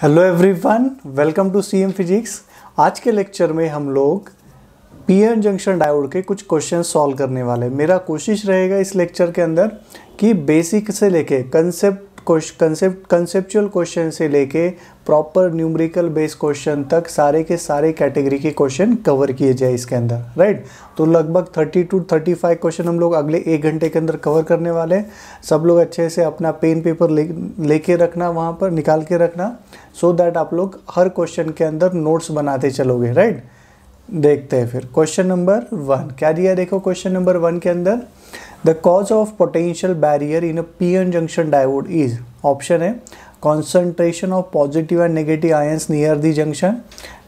Hello everyone welcome to CM physics आज के lecture में हम लोग पीएन जंक्शन डायोड के कुछ क्वेश्चन सॉल्व करने वाले मेरा कोशिश रहेगा इस लेक्चर के अंदर कि बेसिक से लेके कंसेप्ट कंसेप्ट कंसेप्चुअल क्वेश्चन से लेके प्रॉपर न्यूमरिकल बेस क्वेश्चन तक सारे के सारे कैटेगरी के क्वेश्चन कवर किए जाए इसके अंदर राइट तो लगभग 30 टू 35 क्वेश्चन हम लोग अगले एक घंटे के अंदर कवर करने वाले हैं सब लोग अच्छे से अपना पेन पेपर ले रखना वहाँ पर निकाल के रखना सो so दैट आप लोग हर क्वेश्चन के अंदर नोट्स बनाते चलोगे राइट देखते हैं फिर क्वेश्चन नंबर वन क्या दिया देखो क्वेश्चन नंबर वन के अंदर the cause of potential barrier in a P N junction diode is option है concentration of positive and negative ions near the junction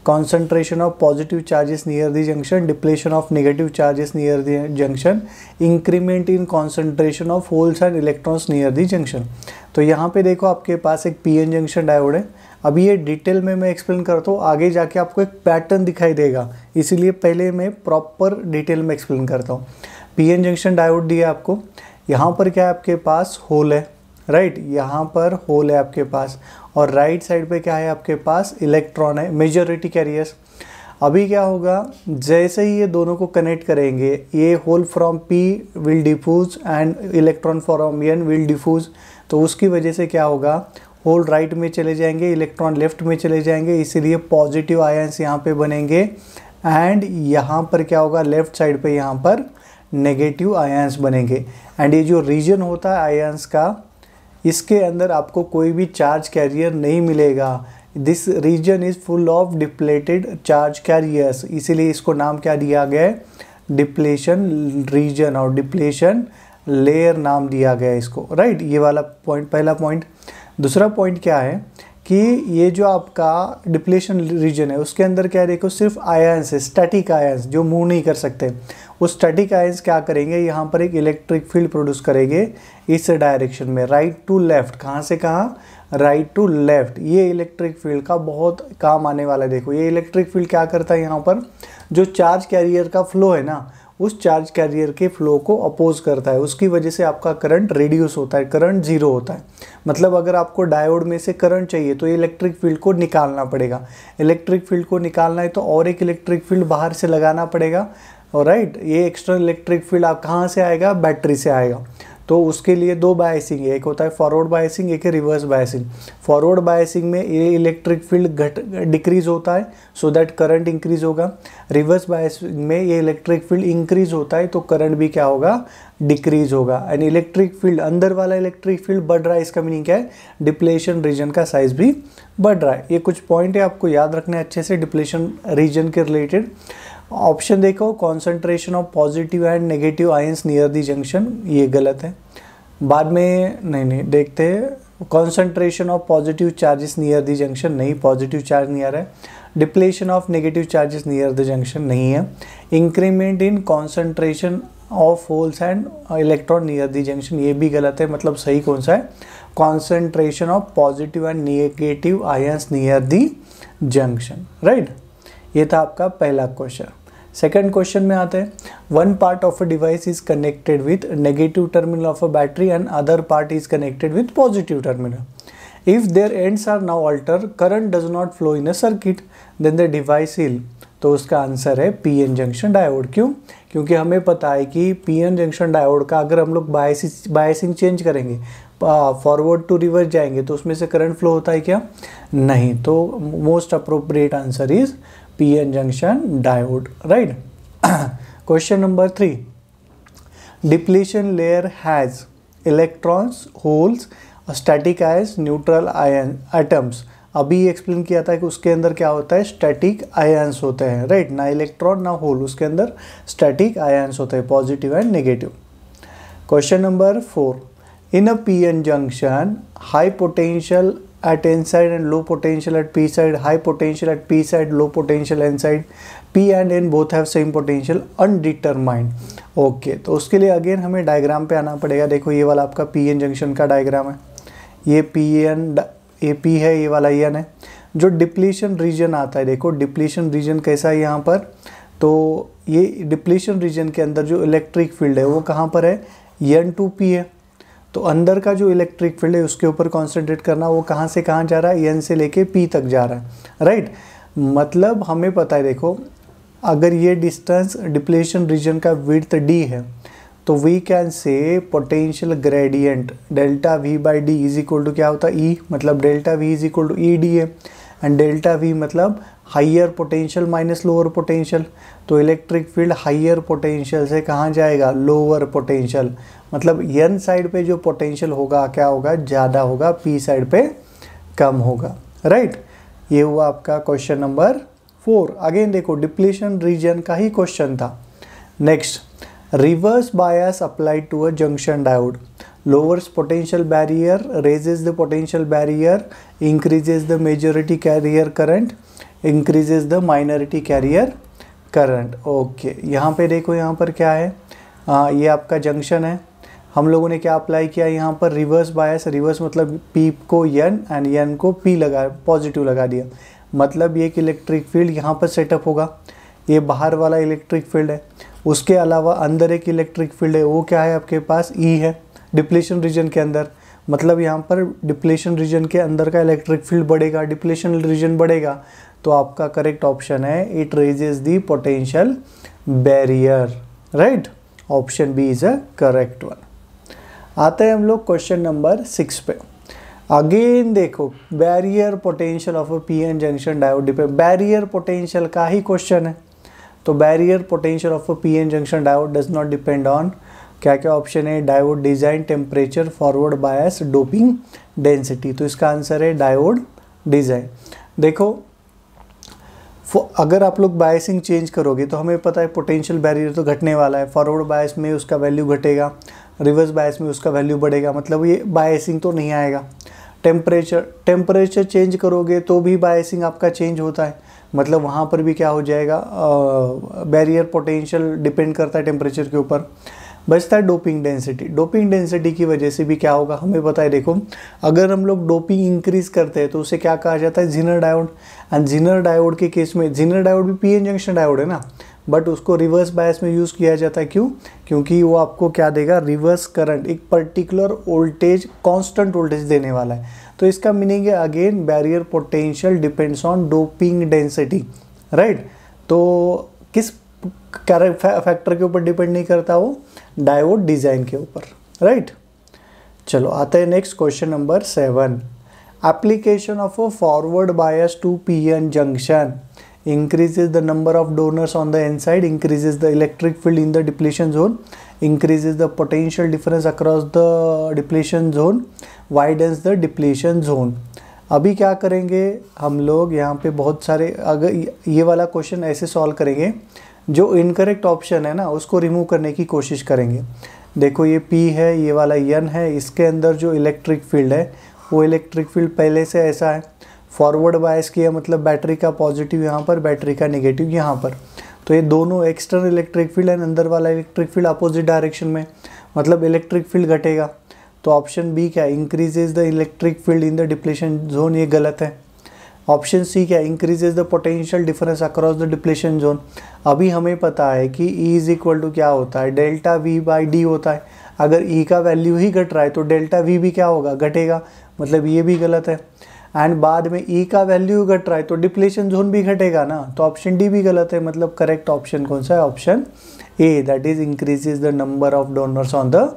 concentration of positive charges near the junction depletion of negative charges near the junction increment in concentration of holes and electrons near the junction तो यहाँ पे देखो आपके पास एक P N junction डायवोड है अभी ये detail में मैं एक्सप्लेन करता हूँ आगे जाके आपको एक पैटर्न दिखाई देगा इसीलिए पहले मैं प्रॉपर डिटेल में एक्सप्लेन करता हूँ पीएन जंक्शन डायोड दिया आपको यहाँ पर क्या है आपके पास होल है राइट right? यहाँ पर होल है आपके पास और राइट right साइड पे क्या है आपके पास इलेक्ट्रॉन है मेजोरिटी कैरियर्स अभी क्या होगा जैसे ही ये दोनों को कनेक्ट करेंगे ये hole from P will diffuse and electron from N will diffuse तो उसकी वजह से क्या होगा होल राइट right में चले जाएंगे इलेक्ट्रॉन लेफ्ट में चले जाएंगे इसीलिए पॉजिटिव आयंस यहाँ पे बनेंगे एंड यहाँ पर क्या होगा लेफ्ट साइड पे यहाँ पर नेगेटिव आयंस बनेंगे एंड ये जो रीजन होता है आयंस का इसके अंदर आपको कोई भी चार्ज कैरियर नहीं मिलेगा this region is full of depleted charge carriers इसीलिए इसको नाम क्या दिया गया है डिप्लेशन रीजन और डिप्लेशन लेयर नाम दिया गया है इसको राइट ये वाला पॉइंट पहला पॉइंट दूसरा पॉइंट क्या है कि ये जो आपका डिप्लेशन रीजन है उसके अंदर क्या देखो सिर्फ आयंस है स्टैटिक आयंस जो मूव नहीं कर सकते वो स्टैटिक आयंस क्या करेंगे यहाँ पर एक इलेक्ट्रिक फील्ड प्रोड्यूस करेंगे इस डायरेक्शन में राइट टू लेफ्ट कहाँ से कहाँ राइट टू लेफ्ट ये इलेक्ट्रिक फील्ड का बहुत काम आने वाला है देखो ये इलेक्ट्रिक फील्ड क्या करता है यहाँ पर जो चार्ज कैरियर का फ्लो है ना उस चार्ज कैरियर के फ्लो को अपोज करता है उसकी वजह से आपका करंट रिड्यूस होता है करंट जीरो होता है मतलब अगर आपको डायोड में से करंट चाहिए तो इलेक्ट्रिक फील्ड को निकालना पड़ेगा इलेक्ट्रिक फील्ड को निकालना है तो और एक इलेक्ट्रिक फील्ड बाहर से लगाना पड़ेगा और राइट ये एक्सटर्नल इलेक्ट्रिक फील्ड आप कहाँ से आएगा बैटरी से आएगा तो उसके लिए दो बायसिंग है एक होता है फॉरवर्ड बायसिंग एक है रिवर्स बायसिंग फॉरवर्ड बायसिंग में ये इलेक्ट्रिक फील्ड घट डिक्रीज होता है सो दैट करंट इंक्रीज होगा रिवर्स बायसिंग में ये इलेक्ट्रिक फील्ड इंक्रीज होता है तो करंट भी क्या होगा डिक्रीज होगा एंड इलेक्ट्रिक फील्ड अंदर वाला इलेक्ट्रिक फील्ड बढ़ रहा है इसका मीनिंग क्या है डिप्लेशन रीजन का साइज भी बढ़ रहा है ये कुछ पॉइंट है आपको याद रखना है अच्छे से डिप्लेशन रीजन के रिलेटेड ऑप्शन देखो concentration of positive and negative ions near the junction ये गलत है बाद में नहीं नहीं देखते हैं concentration of positive charges near the junction नहीं पॉजिटिव चार्ज नियर है depletion of negative charges near the junction नहीं है increment in concentration of holes and electron near the junction ये भी गलत है मतलब सही कौन सा है concentration of positive and negative ions near the junction right ये था आपका पहला क्वेश्चन सेकेंड क्वेश्चन में आते हैं one part of a device is connected with negative terminal of a battery and other part is connected with positive terminal if their ends are now alter current does not flow in a circuit then the device will तो उसका answer है P N junction diode क्यों क्योंकि हमें पता है कि P N junction diode का अगर हम लोग बायसिंग बायसिंग चेंज करेंगे फॉरवर्ड टू रिवर्स जाएंगे तो उसमें से करंट फ्लो होता है क्या नहीं तो most appropriate answer is PN junction diode right question number three depletion layer has electrons holes static as neutral ion atoms अभी एक्सप्लेन किया था कि उसके अंदर क्या होता है स्टैटिक आयन्स होते हैं राइट ना इलेक्ट्रॉन ना होल उसके अंदर स्टैटिक आयन्स होते हैं positive and negative question number four in a PN junction high potential at n side and low potential at p side, high potential at p side, low potential n side. p and n both have same potential undetermined. Okay okay, तो उसके लिए again हमें diagram पे आना पड़ेगा देखो ये वाला आपका पी एन जंक्शन का डायग्राम है ये पी एन ये पी है ये वाला एन e है जो डिप्लीशन रीजन आता है देखो डिप्लीशन रीजन कैसा है यहाँ पर तो ये डिप्लीशन रीजन के अंदर जो इलेक्ट्रिक फील्ड है वो कहाँ पर है एन टू पी है तो अंदर का जो इलेक्ट्रिक फील्ड है उसके ऊपर कॉन्सेंट्रेट करना वो कहाँ से कहाँ जा रहा है एन से लेके पी तक जा रहा है राइट मतलब हमें पता है देखो अगर ये डिस्टेंस डिप्लेशन रीजन का विड्थ डी है तो we can say potential gradient delta V by D is equal to क्या होता है ई e, मतलब delta V is equal to E D है एंड डेल्टा वी मतलब higher potential minus lower potential तो electric field higher potential से कहाँ जाएगा लोअर पोटेंशियल मतलब यन साइड पे जो पोटेंशियल होगा क्या होगा ज़्यादा होगा पी साइड पे कम होगा राइट right? ये हुआ आपका क्वेश्चन नंबर फोर अगेन देखो डिप्लीशन रीजन का ही क्वेश्चन था next reverse bias applied to a junction diode lowers potential barrier raises the potential barrier increases the majority carrier current increases the minority carrier current okay यहाँ पे देखो यहाँ पर क्या है आ, ये आपका जंक्शन है हम लोगों ने क्या अप्लाई किया यहाँ पर रिवर्स बायस रिवर्स मतलब पी को यन एंड यन को पी लगा पॉजिटिव लगा दिया मतलब ये एक इलेक्ट्रिक फील्ड यहाँ पर सेटअप होगा ये बाहर वाला इलेक्ट्रिक फील्ड है उसके अलावा अंदर एक इलेक्ट्रिक फील्ड है वो क्या है आपके पास ई e है डिप्लेशन रीजन के अंदर मतलब यहाँ पर डिप्लेशन रीजन के अंदर का इलेक्ट्रिक फील्ड बढ़ेगा डिप्लेशन रीजन बढ़ेगा तो आपका करेक्ट ऑप्शन है it raises the potential barrier right option B is a correct one आते हैं हम लोग क्वेश्चन नंबर सिक्स पे अगेन देखो barrier potential of a PN junction diode पे बैरियर पोटेंशियल का ही क्वेश्चन है तो barrier potential of a PN junction diode does not depend on क्या क्या ऑप्शन है diode design temperature forward bias doping density तो इसका आंसर है डायोड डिजाइन देखो अगर आप लोग बायसिंग चेंज करोगे तो हमें पता है पोटेंशियल बैरियर तो घटने वाला है फॉरवर्ड बायस में उसका वैल्यू घटेगा रिवर्स बायस में उसका वैल्यू बढ़ेगा मतलब ये बायसिंग तो नहीं आएगा टेम्परेचर टेम्परेचर चेंज करोगे तो भी बायसिंग आपका चेंज होता है मतलब वहाँ पर भी क्या हो जाएगा बैरियर पोटेंशियल डिपेंड करता है टेम्परेचर के ऊपर बचता है डोपिंग डेंसिटी डोपिंग डेंसिटी की वजह से भी क्या होगा हमें पता है देखो अगर हम लोग डोपिंग इंक्रीज करते हैं तो उसे क्या कहा जाता है Zener diode and Zener diode के केस में जिनर डायोड भी पी एन जंक्शन डायोड है ना बट उसको रिवर्स बायस में यूज़ किया जाता है क्यों क्योंकि वो आपको क्या देगा रिवर्स करंट एक पर्टिकुलर वोल्टेज कांस्टेंट वोल्टेज देने वाला है तो इसका मीनिंग है again barrier potential depends on doping density right तो किस फैक्टर के ऊपर डिपेंड नहीं करता वो डायोड डिजाइन के ऊपर राइट चलो आते हैं next question number seven application of a forward bias to P N junction increases the number of donors on the N side increases the electric field in the depletion zone increases the potential difference across the depletion zone widens the depletion zone अभी क्या करेंगे हम लोग यहाँ पे बहुत सारे अगर ये वाला क्वेश्चन ऐसे सॉल्व करेंगे जो इनकरेक्ट ऑप्शन है ना उसको रिमूव करने की कोशिश करेंगे देखो ये पी है ये वाला यन है इसके अंदर जो इलेक्ट्रिक फील्ड है वो इलेक्ट्रिक फील्ड पहले से ऐसा है फॉरवर्ड बायस किया मतलब बैटरी का पॉजिटिव यहाँ पर बैटरी का नेगेटिव यहाँ पर तो ये दोनों एक्सटर्नल इलेक्ट्रिक फील्ड एंड अंदर वाला इलेक्ट्रिक फील्ड अपोजिट डायरेक्शन में मतलब इलेक्ट्रिक फील्ड घटेगा तो ऑप्शन बी क्या है increases the electric field in the depletion zone ये गलत है ऑप्शन सी क्या increases the potential difference across the depletion zone अभी हमें पता है कि ई इज इक्वल टू क्या होता है डेल्टा वी बाई डी होता है अगर ई e का वैल्यू ही घट रहा है तो डेल्टा वी भी क्या होगा घटेगा मतलब ये भी गलत है एंड बाद में ई e का वैल्यू घट रहा है तो डिप्लेशन जोन भी घटेगा ना तो ऑप्शन डी भी गलत है मतलब करेक्ट ऑप्शन कौन सा है option A that is increases the number of donors on the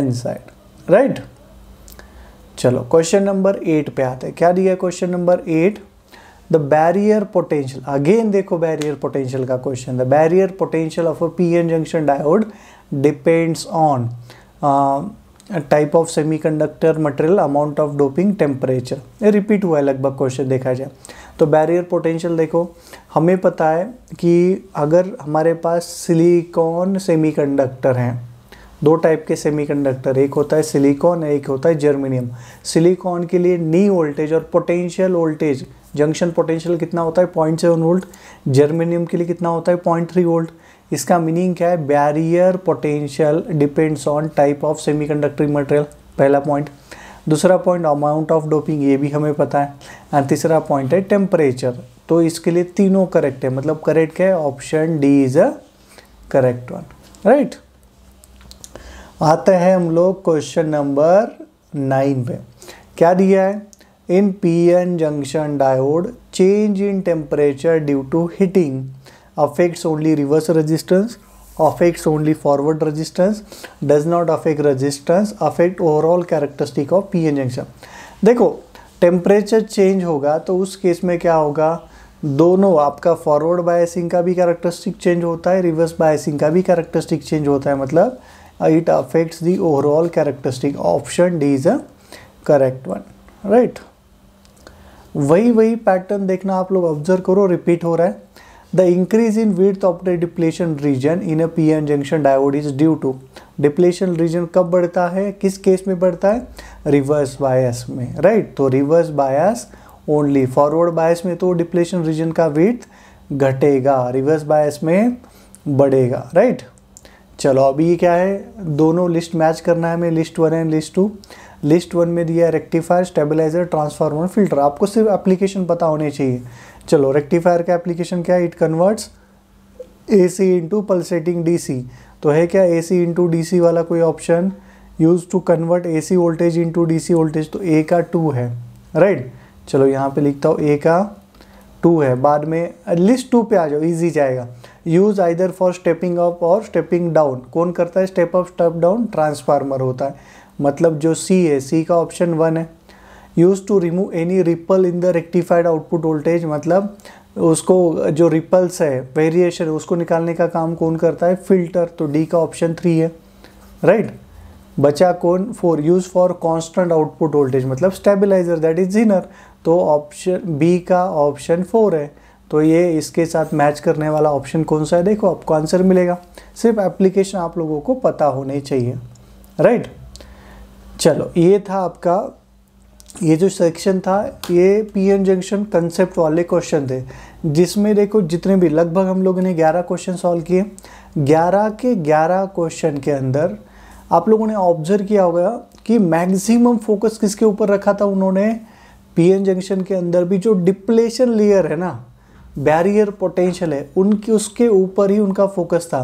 N side right चलो क्वेश्चन नंबर एट पे आते हैं क्या दिया है question number eight the barrier potential again देखो बैरियर पोटेंशियल का question the barrier potential of a P N junction diode depends on type of semiconductor material amount of doping temperature ये repeat हुआ है लगभग question देखा जाए तो barrier potential देखो हमें पता है कि अगर हमारे पास सिलिकॉन कंडक्टर हैं दो टाइप के सेमीकंडक्टर एक होता है सिलिकॉन एक होता है जर्मेनियम सिलिकॉन के लिए नी वोल्टेज और पोटेंशियल वोल्टेज जंक्शन पोटेंशियल कितना होता है पॉइंट सेवन वोल्ट जर्मेनियम के लिए कितना होता है पॉइंट थ्री वोल्ट इसका मीनिंग क्या है barrier potential depends on type of semi material पहला पॉइंट दूसरा पॉइंट अमाउंट ऑफ डोपिंग ये भी हमें पता है एंड तीसरा पॉइंट है टेम्परेचर तो इसके लिए तीनों करेक्ट है मतलब करेक्ट क्या है option D is a correct one right आते हैं हम लोग क्वेश्चन नंबर नाइन पे क्या दिया है in PN junction diode change in temperature due to heating only reverse reverse resistance only forward forward does not affect affect affect overall characteristic of P N junction देखो temperature change होगा तो उस case में क्या होगा दोनों आपका forward biasing का भी कैरेक्टरिस्टिक चेंज होता है रिवर्स बायसिंग का भी कैरेक्टरिस्टिक चेंज होता है मतलब it affects the overall characteristic option d is a correct one right वही वही पैटर्न देखना आप लोग ऑब्जर्व करो रिपीट हो रहा है the increase in width of the depletion region in a P N junction diode is due to depletion region कब बढ़ता है किस केस में बढ़ता है रिवर्स बायस में राइट right? तो reverse bias only forward bias में तो डिप्लेशन रीजन का वेट घटेगा रिवर्स बायस में बढ़ेगा राइट right? चलो अभी ये क्या है दोनों लिस्ट मैच करना है हमें list one and list two list one में दिया है रेक्टिफायर स्टेबलाइजर ट्रांसफार्मर फिल्टर आपको सिर्फ एप्लीकेशन पता होने चाहिए चलो रेक्टिफायर का एप्लीकेशन क्या है it converts A C into pulsating D C तो है क्या ए सी इंटू डी सी वाला कोई option use to convert A C voltage into D C voltage तो ए का टू है राइट right? चलो यहाँ पे लिखता हूँ ए का टू है बाद में लिस्ट टू पे आ जाओ ईजी जाएगा use either for stepping up और स्टेपिंग डाउन कौन करता है step up step down transformer होता है मतलब जो सी है सी का ऑप्शन वन है use to remove any ripple in the rectified output voltage मतलब उसको जो रिपल्स है वेरिएशन उसको निकालने का काम कौन करता है फिल्टर तो डी का ऑप्शन थ्री है राइट right? बचा कौन four use for constant output voltage मतलब स्टेबिलाईजर दैट इज जीनर तो ऑप्शन बी का ऑप्शन फोर है तो ये इसके साथ मैच करने वाला ऑप्शन कौन सा है देखो आपको आंसर मिलेगा सिर्फ एप्लीकेशन आप लोगों को पता होने चाहिए राइट चलो ये था आपका ये जो सेक्शन था ये पीएन जंक्शन कंसेप्ट वाले क्वेश्चन थे जिसमें देखो जितने भी लगभग हम लोगों ने 11 क्वेश्चन सॉल्व किए 11 के 11 क्वेश्चन के अंदर आप लोगों ने ऑब्जर्व किया होगा कि मैक्सिमम फोकस किसके ऊपर रखा था उन्होंने पीएन जंक्शन के अंदर भी जो डिप्लेशन लेयर है ना बैरियर पोटेंशियल है उनके उसके ऊपर ही उनका फोकस था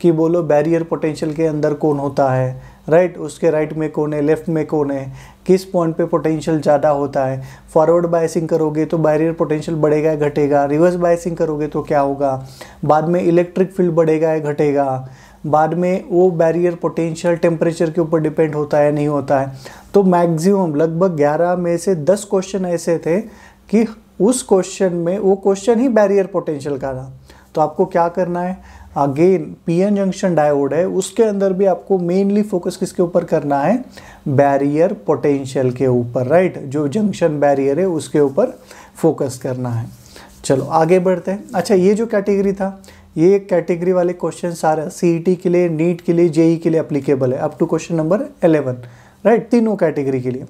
कि बोलो बैरियर पोटेंशियल के अंदर कौन होता है राइट right, उसके राइट right में कौन है लेफ्ट में कौन है किस पॉइंट पे पोटेंशियल ज़्यादा होता है फॉरवर्ड बायसिंग करोगे तो बैरियर पोटेंशियल बढ़ेगा या घटेगा रिवर्स बायसिंग करोगे तो क्या होगा बाद में इलेक्ट्रिक फील्ड बढ़ेगा या घटेगा बाद में वो बैरियर पोटेंशियल टेम्परेचर के ऊपर डिपेंड होता है नहीं होता है तो मैक्सिमम लगभग 11 में से 10 क्वेश्चन ऐसे थे कि उस क्वेश्चन में वो क्वेश्चन ही बैरियर पोटेंशियल का था तो आपको क्या करना है अगेन पीएन जंक्शन डायोड है उसके अंदर भी आपको मेनली फोकस किसके ऊपर करना है बैरियर पोटेंशियल के ऊपर राइट जो जंक्शन बैरियर है उसके ऊपर फोकस करना है चलो आगे बढ़ते हैं अच्छा ये जो कैटेगरी था ये कैटेगरी वाले क्वेश्चन सारे सी के लिए नीट के लिए जेई e के लिए अप्लीकेबल है up to question number eleven right तीनों कैटेगरी के लिए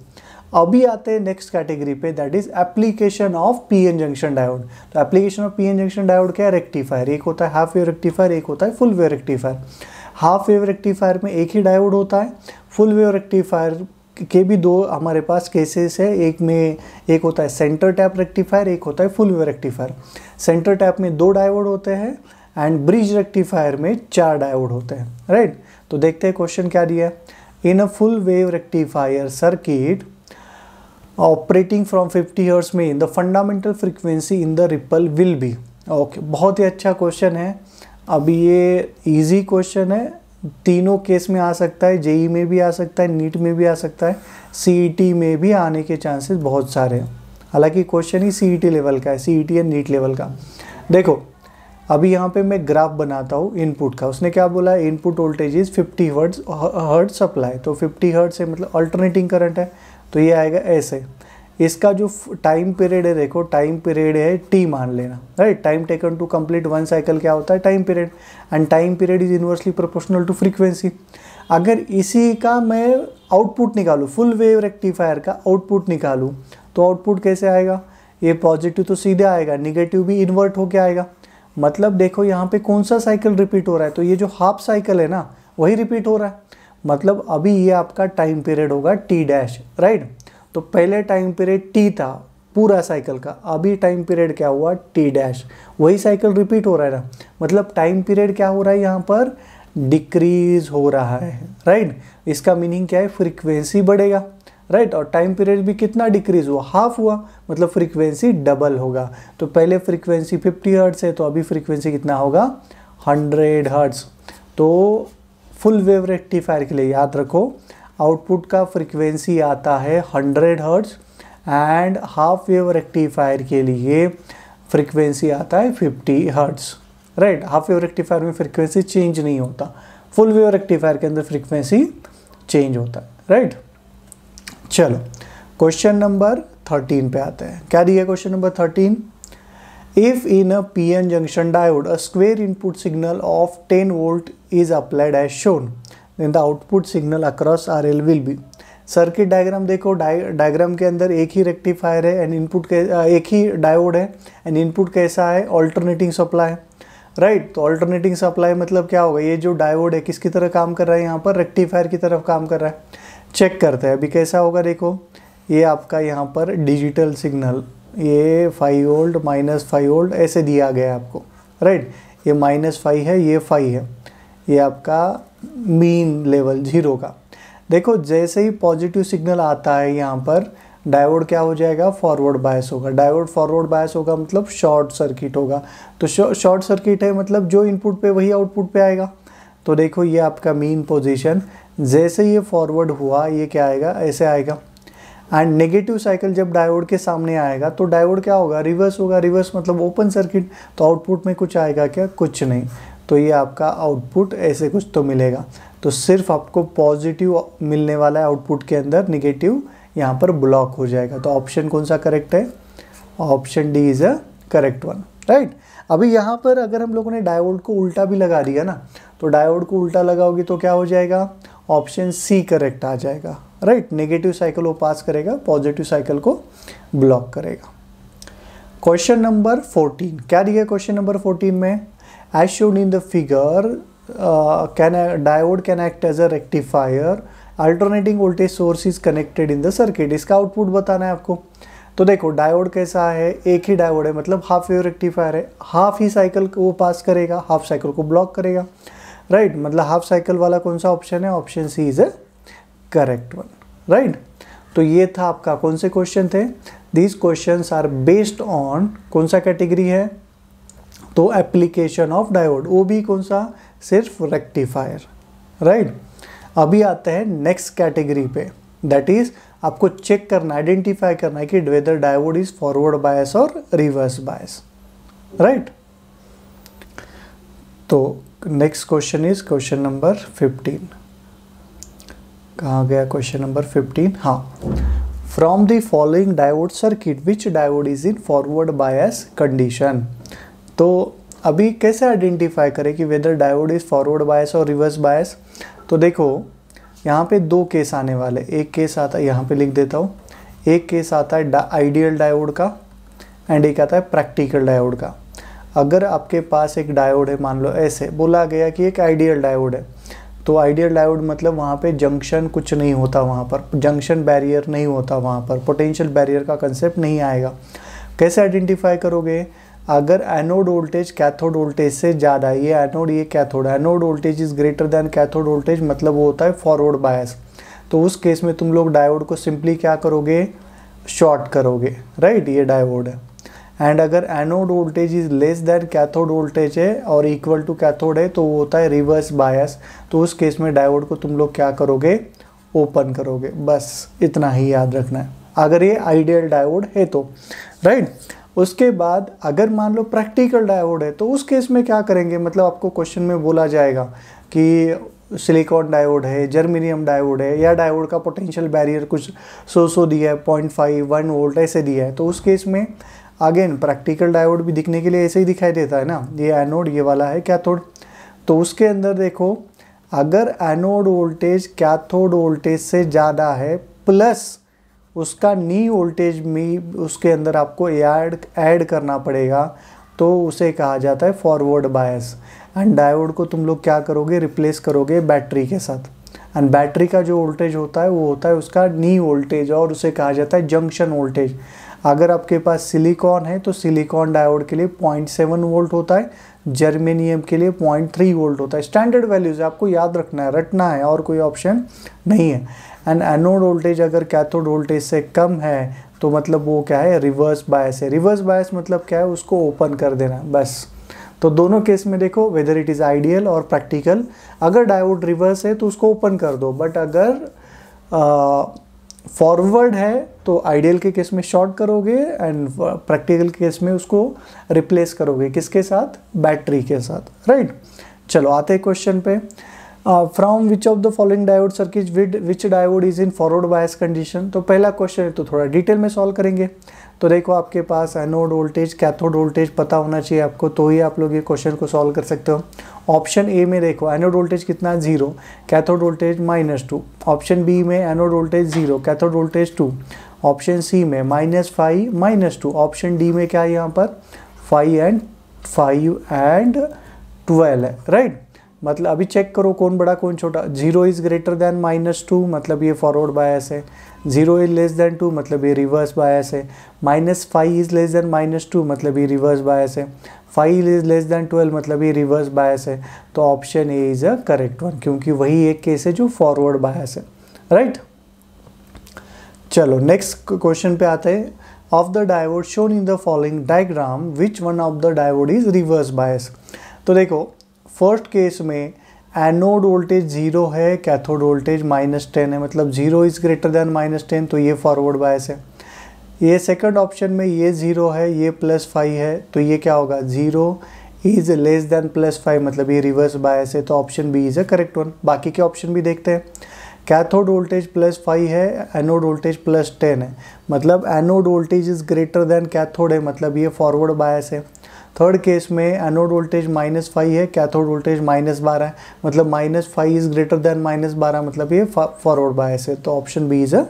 अभी आते हैं नेक्स्ट कैटेगरी पे that is application of P N junction diode तो application of P N junction diode क्या है रेक्टिफायर एक होता है हाफ वेव रेक्टिफायर एक होता है full wave rectifier half wave rectifier में एक ही डायोड होता है फुल वेव रेक्टिफायर के भी दो हमारे पास केसेस है एक में एक होता है सेंटर टैप रेक्टिफायर एक होता है full wave rectifier centre tap में दो डायोड होते हैं एंड ब्रिज रेक्टिफायर में चार डायोड होते हैं राइट right? तो देखते हैं क्वेश्चन क्या दिया है in a full wave rectifier circuit operating from 50 hertz में the fundamental frequency in the ripple will be okay बहुत ही अच्छा क्वेश्चन है अब ये इजी क्वेश्चन है तीनों केस में आ सकता है जेई e में भी आ सकता है नीट में भी आ सकता है सीईटी e में भी आने के चांसेस बहुत सारे हैं हालांकि क्वेश्चन ही सी लेवल e का है सी या नीट लेवल का देखो अभी यहाँ पे मैं ग्राफ बनाता हूँ इनपुट का उसने क्या बोला input voltage is 50 hertz hertz supply तो 50 हर्ट्स से मतलब अल्टरनेटिंग करंट है तो ये आएगा ऐसे इसका जो टाइम पीरियड है देखो टाइम पीरियड है टी मान लेना right time taken to complete one cycle क्या होता है time period and time period is inversely proportional to frequency अगर इसी का मैं आउटपुट निकालूँ फुल वेव रेक्टिफायर का आउटपुट निकालूँ तो आउटपुट कैसे आएगा ये पॉजिटिव तो सीधे आएगा निगेटिव भी इन्वर्ट होके आएगा मतलब देखो यहाँ पे कौन सा साइकिल रिपीट हो रहा है तो ये जो हाफ साइकिल है ना वही रिपीट हो रहा है मतलब अभी ये आपका टाइम पीरियड होगा टी डैश राइट तो पहले टाइम पीरियड टी था पूरा साइकिल का अभी टाइम पीरियड क्या हुआ टी डैश वही साइकिल रिपीट हो रहा है ना मतलब टाइम पीरियड क्या हो रहा है यहाँ पर डिक्रीज हो रहा है राइट इसका मीनिंग क्या है फ्रीक्वेंसी बढ़ेगा राइट और टाइम पीरियड भी कितना डिक्रीज हुआ हाफ हुआ मतलब फ्रीक्वेंसी डबल होगा तो पहले फ्रीक्वेंसी 50 हर्ट्स है तो अभी फ्रीक्वेंसी कितना होगा 100 हर्ट्स तो फुल वेव रेक्टिफायर के लिए याद रखो आउटपुट का फ्रिक्वेंसी आता है 100 hertz and half wave rectifier के लिए फ्रीक्वेंसी आता है 50 hertz right half wave rectifier में फ्रिक्वेंसी चेंज नहीं होता फुल वेव रेक्टिफायर के अंदर फ्रिक्वेंसी चेंज होता है राइट right? चलो क्वेश्चन नंबर थर्टीन पे आते हैं क्या दिया question number thirteen If in a PN junction diode, a square input signal of 10 volt is applied as shown, then the output signal across RL will be. Circuit diagram देखो diagram के अंदर एक ही रेक्टिफायर है and input एक ही diode है and input कैसा है ऑल्टरनेटिंग सप्लाई राइट तो ऑल्टरनेटिंग सप्लाई मतलब क्या होगा ये जो डायोड है किसकी तरह काम कर रहा है यहाँ पर रेक्टिफायर की तरफ काम कर रहा है चेक करते हैं अभी कैसा होगा देखो ये आपका यहाँ पर डिजिटल सिग्नल ये five volt minus five volt ऐसे दिया गया आपको राइट ये माइनस फाइव है ये फाइव है ये आपका मीन लेवल जीरो का देखो जैसे ही पॉजिटिव सिग्नल आता है यहाँ पर डायोड क्या हो जाएगा फॉरवर्ड बायस होगा डायोड फॉरवर्ड बायस होगा मतलब शॉर्ट सर्किट होगा तो शॉर्ट सर्किट है मतलब जो इनपुट पे वही आउटपुट पे आएगा तो देखो ये आपका मेन पोजीशन जैसे ये फॉरवर्ड हुआ ये क्या आएगा ऐसे आएगा एंड नेगेटिव साइकिल जब डायोड के सामने आएगा तो डायोड क्या होगा रिवर्स होगा रिवर्स मतलब ओपन सर्किट तो आउटपुट में कुछ आएगा क्या कुछ नहीं तो ये आपका आउटपुट ऐसे कुछ तो मिलेगा तो सिर्फ आपको पॉजिटिव मिलने वाला है आउटपुट के अंदर निगेटिव यहाँ पर ब्लॉक हो जाएगा तो ऑप्शन कौन सा करेक्ट है option D is a correct one right अभी यहाँ पर अगर हम लोगों ने डायोड को उल्टा भी लगा दिया ना तो डायोड को उल्टा लगाओगे तो क्या हो जाएगा ऑप्शन सी करेक्ट आ जाएगा राइट नेगेटिव साइकिल वो पास करेगा पॉजिटिव साइकिल को ब्लॉक करेगा क्वेश्चन नंबर 14 क्या दिया क्वेश्चन नंबर 14 में as shown in the figure can diode can act as a rectifier alternating voltage source is connected in the circuit इसका output बताना है आपको तो देखो डायोड कैसा है एक ही डायोड है मतलब हाफ वेव रेक्टिफायर है हाफ ही साइकिल को वो पास करेगा हाफ साइकिल को ब्लॉक करेगा राइट right? मतलब हाफ साइकिल वाला कौन सा ऑप्शन है option C is a correct one right तो ये था आपका कौन से क्वेश्चन थे these questions are based on कौन सा कैटेगरी है तो एप्लीकेशन ऑफ डायोड वो भी कौन सा सिर्फ रेक्टिफायर राइट अभी आते हैं नेक्स्ट कैटेगरी पे दैट इज आपको चेक करना आइडेंटिफाई करना है कि whether diode is forward bias और रिवर्स बायस राइट तो next question is question number fifteen कहाँ गया क्वेश्चन नंबर फिफ्टीन हाँ from the following diode circuit which diode is in forward bias condition तो अभी कैसे आइडेंटिफाई करें कि whether diode is forward bias और रिवर्स बायस तो देखो यहाँ पे दो केस आने वाले एक केस आता है यहाँ पे लिख देता हूँ एक केस आता है आइडियल डायोड का एंड एक आता है प्रैक्टिकल डायोड का अगर आपके पास एक डायोड है मान लो ऐसे बोला गया कि एक आइडियल डायोड है तो आइडियल डायोड मतलब वहाँ पे जंक्शन कुछ नहीं होता वहाँ पर जंक्शन बैरियर नहीं होता वहाँ पर पोटेंशियल बैरियर का कंसेप्ट नहीं आएगा कैसे आइडेंटिफाई करोगे अगर एनोड वोल्टेज कैथोड वोल्टेज से ज़्यादा ये एनोड ये cathode anode voltage is greater than cathode voltage मतलब वो होता है फॉरवर्ड बायस तो उस केस में तुम लोग डायोड को सिंपली क्या करोगे शॉर्ट करोगे राइट ये डायोड है एंड अगर anode voltage is less than cathode voltage है और इक्वल टू कैथोड है तो वो होता है रिवर्स बायस तो उस केस में डायोड को तुम लोग क्या करोगे ओपन करोगे बस इतना ही याद रखना है अगर ये आइडियल डायोड है तो राइट right? उसके बाद अगर मान लो प्रैक्टिकल डायोड है तो उस केस में क्या करेंगे मतलब आपको क्वेश्चन में बोला जाएगा कि सिलिकॉन डायोड है जर्मिनियम डायोड है या डायोड का पोटेंशियल बैरियर कुछ सौ सौ दिया है पॉइंट फाइव वन वोल्ट ऐसे दिया है तो उस केस में अगेन प्रैक्टिकल डायोड भी दिखने के लिए ऐसे ही दिखाई देता है ना ये एनोड ये वाला है कैथोड तो उसके अंदर देखो अगर एनोड वोल्टेज कैथोड वोल्टेज से ज़्यादा है प्लस उसका नी वोल्टेज में उसके अंदर आपको ऐड ऐड करना पड़ेगा तो उसे कहा जाता है फॉरवर्ड बायस एंड डायोड को तुम लोग क्या करोगे रिप्लेस करोगे बैटरी के साथ एंड बैटरी का जो वोल्टेज होता है वो होता है उसका नी वोल्टेज और उसे कहा जाता है जंक्शन वोल्टेज अगर आपके पास सिलिकॉन है तो सिलिकॉन डायोड के लिए 0.7 वोल्ट होता है जर्मेनियम के लिए 0.3 वोल्ट होता है स्टैंडर्ड वैल्यूज़ आपको याद रखना है रटना है और कोई ऑप्शन नहीं है एंड एनोड वोल्टेज अगर कैथोड वोल्टेज से कम है तो मतलब वो क्या है रिवर्स बायस है रिवर्स बायस मतलब क्या है उसको ओपन कर देना बस तो दोनों केस में देखो वेदर इट इज़ आइडियल और प्रैक्टिकल अगर डायोड रिवर्स है तो उसको ओपन कर दो बट अगर आ, फॉरवर्ड है तो आइडियल के केस में शॉर्ट करोगे एंड प्रैक्टिकल केस में उसको रिप्लेस करोगे किसके साथ बैटरी के साथ राइट right? चलो आते हैं क्वेश्चन पे from which of the following diode circuit with which diode is in forward bias condition तो पहला क्वेश्चन है तो थोड़ा डिटेल में सॉल्व करेंगे तो देखो आपके पास एनोड वोल्टेज कैथोड वोल्टेज पता होना चाहिए आपको तो ही आप लोग ये क्वेश्चन को सॉल्व कर सकते हो ऑप्शन ए में देखो एनोड वोल्टेज कितना zero cathode voltage minus two option B में anode voltage zero cathode voltage two option C में minus five minus two option D में क्या है यहाँ पर five and five and twelve है राइट मतलब अभी चेक करो कौन बड़ा कौन छोटा zero is greater than minus two मतलब ये फॉरवर्ड बायस है zero is less than two मतलब ये रिवर्स बायस है minus five is less than minus two मतलब ये रिवर्स बायस है five is less then twelve मतलब ये रिवर्स बायस है तो option A is a correct one क्योंकि वही एक केस है जो फॉरवर्ड बायस है राइट right? चलो नेक्स्ट क्वेश्चन पे आते हैं of the डायवर्ड shown in the following diagram which one of the डायवर्ड is reverse bias तो देखो फर्स्ट केस में एनोड वोल्टेज ज़ीरो है कैथोड वोल्टेज माइनस टेन है मतलब zero is greater than minus ten तो ये फॉरवर्ड बायस है ये सेकंड ऑप्शन में ये ज़ीरो है ये प्लस फाइव है तो ये क्या होगा zero is less than plus five मतलब ये रिवर्स बायस है तो option B is a correct one बाकी के ऑप्शन भी देखते हैं कैथोड वोल्टेज प्लस फाइव है एनोड वोल्टेज प्लस टेन है मतलब anode voltage is greater than cathode है मतलब ये फॉरवर्ड बायस है थर्ड केस में एनोड वोल्टेज माइनस फाइव है कैथोड वोल्टेज माइनस बारह है मतलब minus five is greater than minus बारह मतलब ये फॉरवर्ड बायस है तो option B is a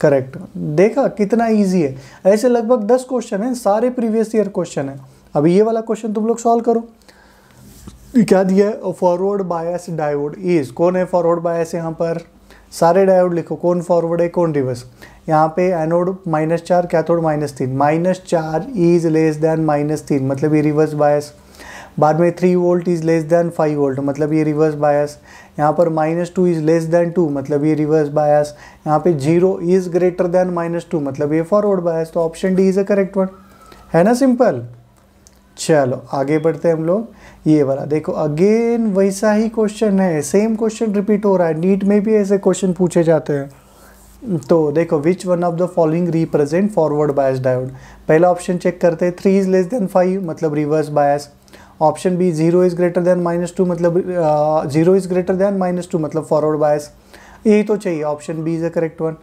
correct देखा कितना ईजी है ऐसे लगभग दस क्वेश्चन हैं सारे प्रीवियस ईयर क्वेश्चन हैं अभी ये वाला क्वेश्चन तुम लोग सॉल्व करो क्या दिया है फॉरवर्ड बायस डायोड इज कौन है फॉरवर्ड बायस यहाँ पर सारे डायोड लिखो कौन फॉरवर्ड है कौन रिवर्स यहाँ पे एनोड माइनस चार कैथोड माइनस तीन माइनस चार इज लेस देन माइनस तीन मतलब ये रिवर्स बायस बाद में three volt is less than five volt मतलब ये रिवर्स बायस यहाँ पर minus two is less than two मतलब ये रिवर्स बायस यहाँ पे zero is greater than minus two मतलब ये फॉरवर्ड बायस तो option D is a correct one है ना सिंपल चलो आगे बढ़ते हैं हम लोग ये वाला देखो अगेन वैसा ही क्वेश्चन है सेम क्वेश्चन रिपीट हो रहा है नीट में भी ऐसे क्वेश्चन पूछे जाते हैं तो देखो which one of the following represent forward bias diode पहला ऑप्शन चेक करते हैं three is less than five मतलब reverse bias option B zero is greater than minus two मतलब zero is greater than minus two मतलब forward bias यही तो चाहिए option B is a correct one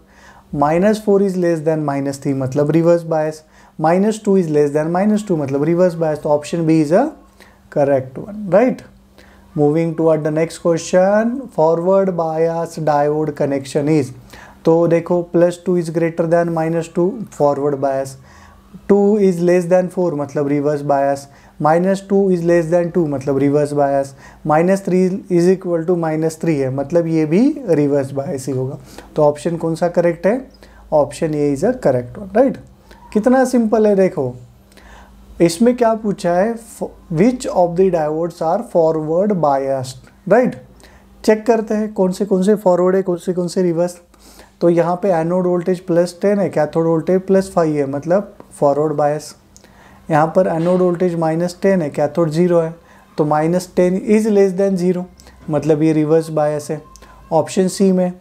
minus four is less than minus three मतलब reverse bias minus two is less than minus two मतलब reverse bias तो option B is a correct one right moving toward the next question forward bias diode connection is तो देखो plus two is greater than minus two forward bias two is less than four मतलब reverse bias minus two is less than two मतलब reverse bias minus three is equal to minus three है मतलब ये भी reverse bias ही होगा तो option कौन सा करेक्ट है option A is a correct one right कितना सिंपल है देखो इसमें क्या पूछा है which of the diodes are forward biased right check करते हैं कौन से कौन से फॉरवर्ड है कौन से कौन से रिवर्स तो यहाँ पे एनोड वोल्टेज प्लस टेन है कैथोड वोल्टेज प्लस फाइव है मतलब फॉरवर्ड बायस यहाँ पर एनोड वोल्टेज माइनस टेन है कैथोड जीरो है तो minus ten is less than zero मतलब ये रिवर्स बायस है ऑप्शन सी में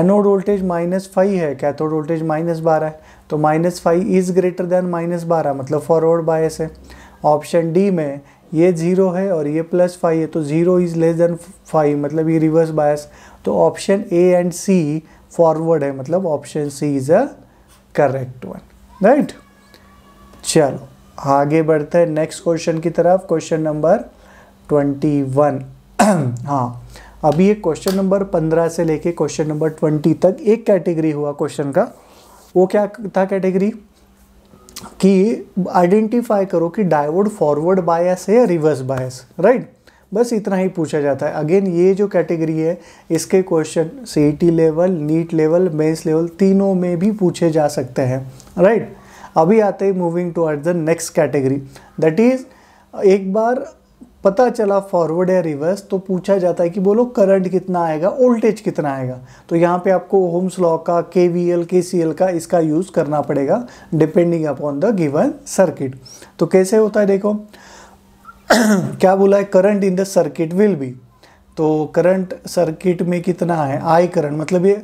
एनोड वोल्टेज माइनस फाइव है कैथोड वोल्टेज माइनस बारह है तो minus five is greater than minus बारह मतलब फॉरवर्ड बायस है ऑप्शन डी में ये ज़ीरो है और ये प्लस फाइव है तो zero is less than five मतलब ये रिवर्स बायस तो option A and C forward है मतलब option C is a correct one right चलो आगे बढ़ते हैं नेक्स्ट क्वेश्चन की तरफ क्वेश्चन नंबर ट्वेंटी वन हाँ अभी ये क्वेश्चन नंबर पंद्रह से लेके क्वेश्चन नंबर ट्वेंटी तक एक कैटेगरी हुआ क्वेश्चन का वो क्या था कैटेगरी कि आइडेंटिफाई करो कि डायोड फॉरवर्ड बायस है या रिवर्स बायस राइट बस इतना ही पूछा जाता है अगेन ये जो कैटेगरी है इसके question C level NEET level mains level तीनों में भी पूछे जा सकते हैं राइट right? अभी आते ही moving to the next category that is एक बार पता चला फॉरवर्ड या रिवर्स तो पूछा जाता है कि बोलो करंट कितना आएगा वोल्टेज कितना आएगा तो यहाँ पे आपको होम्स लॉ का के वी एल के सी एल का इसका यूज़ करना पड़ेगा depending upon the given circuit तो कैसे होता है देखो क्या बोला है current in the circuit will be तो करंट सर्किट में कितना है आई करंट मतलब ये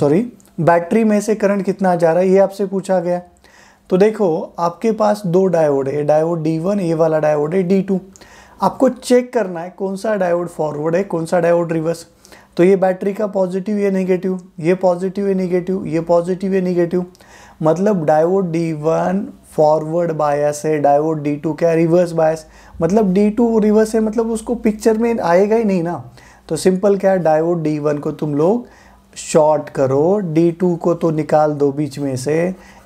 सॉरी बैटरी में से करंट कितना जा रहा है ये आपसे पूछा गया है तो देखो आपके पास दो डायोड है डायोड डी वन ये वाला डायोड है डी टू आपको चेक करना है कौन सा डायोड फॉरवर्ड है कौन सा डायोड रिवर्स तो ये बैटरी का पॉजिटिव या नेगेटिव ये पॉजिटिव या नेगेटिव ये पॉजिटिव या नेगेटिव मतलब diode D one forward bias है डायोड डी टू क्या रिवर्स बायस मतलब डी टू रिवर्स है मतलब उसको पिक्चर में आएगा ही नहीं ना तो सिंपल क्या है डायोड डी वन को तुम लोग शॉर्ट करो डी टू को तो निकाल दो बीच में से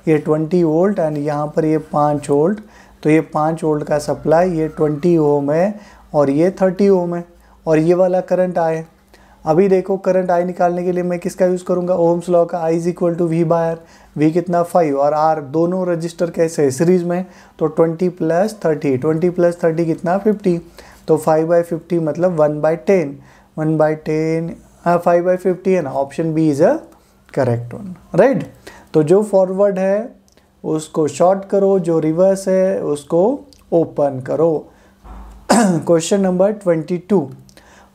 ये 20 वोल्ट एंड यहाँ पर ये 5 वोल्ट तो ये 5 वोल्ट का सप्लाई ये 20 ओम है और ये 30 ओम है और ये वाला करंट आए अभी देखो करंट आई निकालने के लिए मैं किसका यूज़ करूँगा ओम्स लॉ का I is equal to V by R V कितना फाइव और आर दोनों रजिस्टर कैसे है सीरीज में तो twenty plus thirty twenty plus thirty कितना फिफ्टी तो फाइव बाई फिफ्टी मतलब one by ten one by ten five by fifty है ना option B is a correct one right तो जो फॉरवर्ड है उसको शॉर्ट करो जो रिवर्स है उसको ओपन करो question number twenty two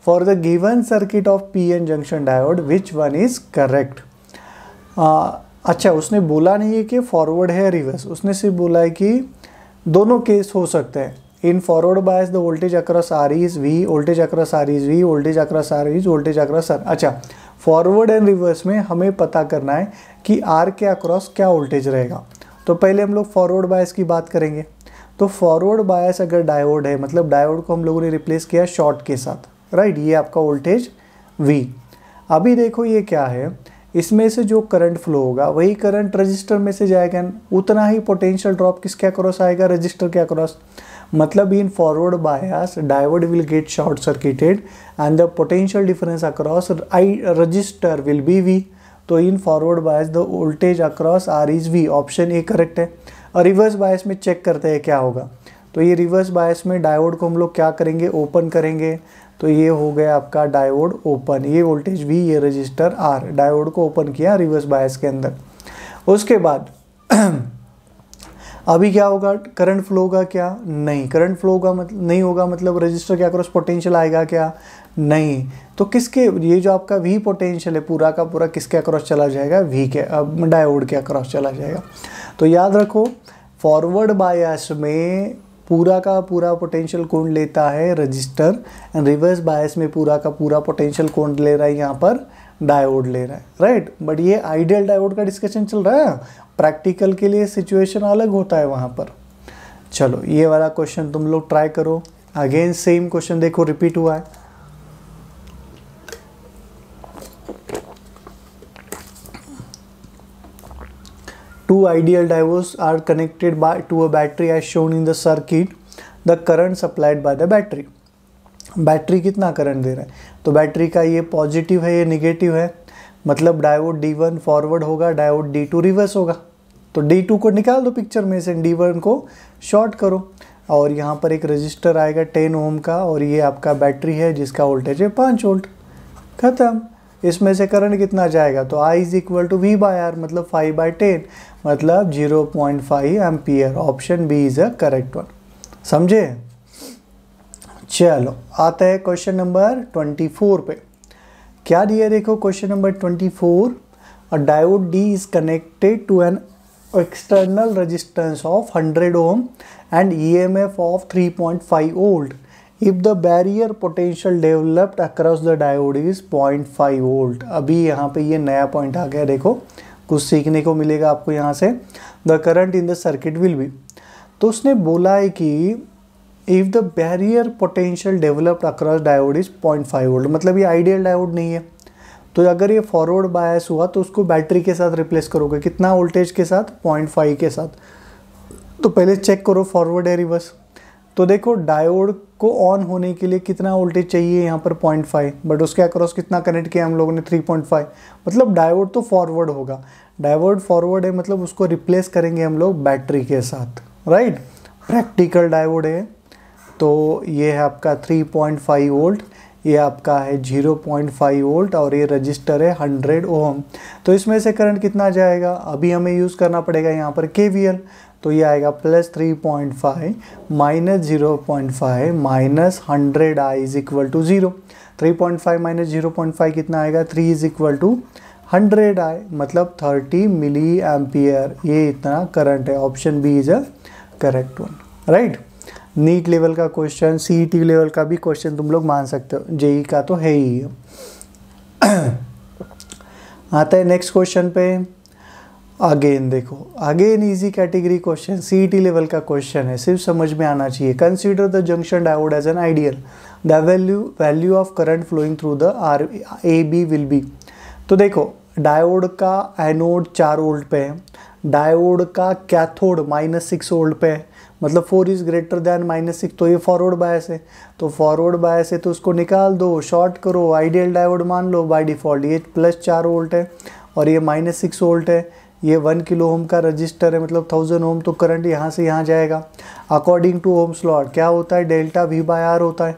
for the given circuit of P N junction diode which one is correct अच्छा उसने बोला नहीं है कि फॉरवर्ड है रिवर्स उसने सिर्फ बोला है कि दोनों केस हो सकते हैं in forward bias the voltage across R is V voltage across R is V voltage across R is voltage across r अच्छा फॉरवर्ड एंड रिवर्स में हमें पता करना है कि आर के अक्रॉस क्या वोल्टेज रहेगा तो पहले हम लोग फॉरवर्ड बायस की बात करेंगे तो फॉरवर्ड बायस अगर डायोड है मतलब डायोड को हम लोगों ने रिप्लेस किया शॉर्ट के साथ राइट ये आपका वोल्टेज वी अभी देखो ये क्या है इसमें से जो करंट फ्लो होगा वही करंट रजिस्टर में से जाएगा उतना ही पोटेंशियल ड्रॉप किसके अक्रॉस आएगा रजिस्टर के अक्रॉस मतलब इन फॉरवर्ड बायस डायवर्ड will get short circuited and the potential difference across I resistor will be V तो in forward bias the voltage across R is V option A correct है और reverse bias में check करते हैं क्या होगा तो ये रिवर्स बायस में डायोड को हम लोग क्या करेंगे ओपन करेंगे तो ये हो गया आपका डायोड ओपन ये वोल्टेज वी ये रजिस्टर आर डायोड को ओपन किया रिवर्स बायस के अंदर उसके बाद अभी क्या होगा करंट फ्लो का क्या नहीं करंट फ्लो का मतलब नहीं होगा मतलब रजिस्टर क्या क्रॉस पोटेंशियल आएगा क्या नहीं तो किसके ये जो आपका वी पोटेंशियल है पूरा का पूरा किसके अक्रॉस चला जाएगा वी के अब डायोड के अक्रॉस चला जाएगा तो याद रखो फॉरवर्ड बायस में पूरा का पूरा पोटेंशियल कोण लेता है रजिस्टर एंड रिवर्स बायस में पूरा का पूरा पोटेंशियल कोण ले रहा है यहाँ पर डायोड ले रहा है राइट right? बट ये आइडियल डायोड का डिस्कशन चल रहा है प्रैक्टिकल के लिए सिचुएशन अलग होता है वहाँ पर चलो ये वाला क्वेश्चन तुम लोग ट्राई करो अगेन सेम क्वेश्चन देखो रिपीट हुआ है Two ideal diodes are connected by, to a battery as shown in the circuit. The current supplied by the battery. Battery कितना करंट दे रहा है तो बैटरी का ये पॉजिटिव है ये निगेटिव है मतलब डायोड D1 फॉरवर्ड होगा डायोड D2 रिवर्स होगा तो D2 को निकाल दो पिक्चर में से D1 को शॉर्ट करो और यहाँ पर एक रजिस्टर आएगा टेन ओम का और ये आपका बैटरी है जिसका वोल्टेज है पाँच वोल्ट ख़त्म इसमें से करंट कितना जाएगा तो I is equal to V by R मतलब फाइव बाई टेन मतलब 0.5 point option B is a correct one समझे चलो आता है क्वेश्चन नंबर 24 पे क्या दिया देखो question number 24 a diode D is connected to an external resistance of 100 ohm and EMF of 3.5 point volt if the barrier potential developed across the diode is 0.5 volt अभी यहाँ पे ये नया पॉइंट आ गया देखो कुछ सीखने को मिलेगा आपको यहाँ से the current in the circuit will be तो उसने बोला है कि if the barrier potential developed across diode is point five volt मतलब ये आइडियल डायोड नहीं है तो अगर ये फॉरवर्ड बायस हुआ तो उसको बैटरी के साथ रिप्लेस करोगे कितना वोल्टेज के साथ पॉइंट फाइव के साथ तो पहले चेक करो फॉरवर्ड है रिवर्स तो देखो डायोड को ऑन होने के लिए कितना वोल्टेज चाहिए यहाँ पर पॉइंट फाइव बट उसके अक्रॉस कितना कनेक्ट किया हम लोगों ने थ्री पॉइंट फाइव मतलब डायोड तो फॉरवर्ड होगा डायोड फॉरवर्ड है मतलब उसको रिप्लेस करेंगे हम लोग बैटरी के साथ राइट प्रैक्टिकल डायोड है तो ये है आपका थ्री पॉइंट फाइव वोल्ट ये आपका है 0.5 वोल्ट और ये रजिस्टर है 100 ओम तो इसमें से करंट कितना जाएगा अभी हमें यूज़ करना पड़ेगा यहाँ पर के तो ये आएगा plus three point five minus zero point five minus hundred I is equal to zero three point five minus zero point five कितना आएगा three is equal to hundred I मतलब थर्टी मिली एम्पियर ये इतना current है option B is a correct one right NEET level का question C T level का भी question तुम लोग मान सकते हो जेई e का तो है ही आता है नेक्स्ट क्वेश्चन पे अगेन देखो again easy category question CET level का क्वेश्चन है सिर्फ समझ में आना चाहिए consider the junction diode as an ideal the value value of current flowing through the R A B will be तो देखो डायोड का एनोड चार ओल्ड पे है डायोड का कैथोड माइनस सिक्स ओल्ड पे है मतलब four is greater than minus six तो ये फॉरवर्ड बायस है तो फॉरवर्ड बायस है तो उसको निकाल दो शॉर्ट करो आइडियल डायोड मान लो बाय डिफ़ॉल्ट ये प्लस चार ओल्ट है और ये माइनस सिक्स ओल्ट है ये वन किलो ओम का रजिस्टर है मतलब थाउजेंड ओम तो करंट यहाँ से यहाँ जाएगा अकॉर्डिंग टू ओम स्लॉट क्या होता है डेल्टा वी बाय आर होता है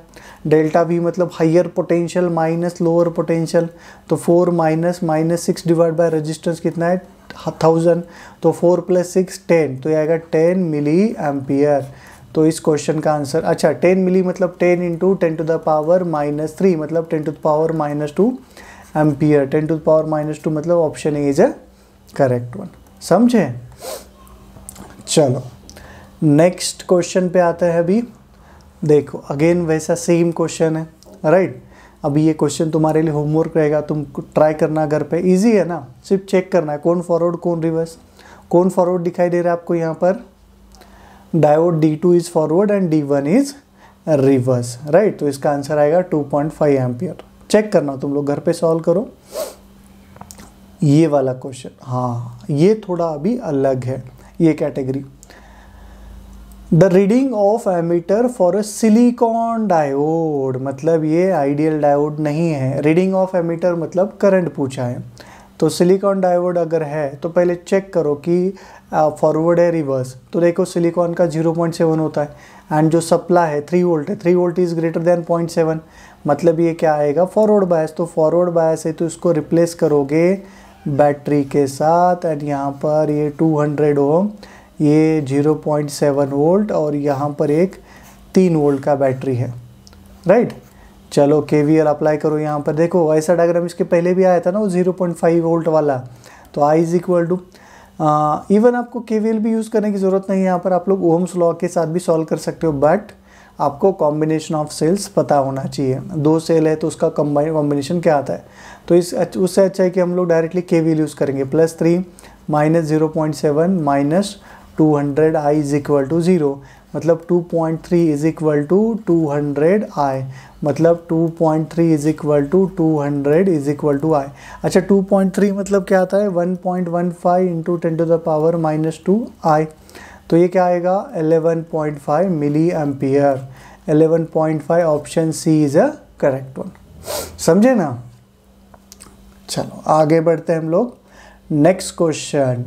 डेल्टा वी मतलब higher potential minus lower potential तो four minus minus six divide by resistance कितना है थाउजेंड तो फोर प्लस सिक्स टेन तो ये आएगा टेन मिली एम्पियर तो इस क्वेश्चन का आंसर अच्छा टेन मिली मतलब ten into ten to the power minus three मतलब ten to the power minus two ampere ten to the power minus two मतलब option A is a correct one समझे चलो next question पे आते हैं अभी देखो अगेन वैसा सेम क्वेश्चन है राइट right? अभी ये क्वेश्चन तुम्हारे लिए होमवर्क रहेगा तुम ट्राई करना घर पे इजी है ना सिर्फ चेक करना है कौन फॉरवर्ड कौन रिवर्स कौन फॉरवर्ड दिखाई दे रहा है आपको यहाँ पर diode D two is forward and D one is reverse right तो इसका आंसर आएगा two point five ampere check करना तुम लोग घर पे सॉल्व करो ये वाला क्वेश्चन हाँ ये थोड़ा अभी अलग है ये category the reading of ammeter for a silicon diode मतलब ये आइडियल डायोड नहीं है रीडिंग ऑफ एमीटर मतलब करंट पूछा है तो सिलिकॉन डायोड अगर है तो पहले चेक करो कि फॉरवर्ड है रिवर्स तो देखो सिलिकॉन का 0.7 होता है एंड जो सप्लाई है थ्री वोल्ट है three volt is greater than seven मतलब ये क्या आएगा फॉरवर्ड बायस तो फॉरवर्ड बायस है तो इसको रिप्लेस करोगे बैटरी के साथ एंड यहाँ पर ये 200 हंड्रेड ओम ये 0.7 वोल्ट और यहाँ पर एक तीन वोल्ट का बैटरी है राइट right? चलो के वी एल अप्लाई करो यहाँ पर देखो ऐसा डायग्राम इसके पहले भी आया था ना वो 0.5 वोल्ट वाला तो I is equal to even आपको के वी एल भी यूज़ करने की ज़रूरत नहीं है यहाँ पर आप लोग ओम्स लॉ के साथ भी सॉल्व कर सकते हो बट आपको कॉम्बिनेशन ऑफ सेल्स पता होना चाहिए दो सेल है तो उसका कम्बाइन कॉम्बिनेशन क्या आता है तो इस उससे अच्छा है कि हम लोग डायरेक्टली के वील यूज़ करेंगे plus three minus zero point seven minus two hundred I is equal to zero मतलब two point three is equal to two hundred I मतलब two point three is equal to two hundred is equal to I अच्छा two point three मतलब क्या आता है one point one five into ten to the power minus two I तो ये क्या आएगा 11.5 milli ampere five option C is a correct one समझे ना चलो आगे बढ़ते हैं हम लोग नेक्स्ट क्वेश्चन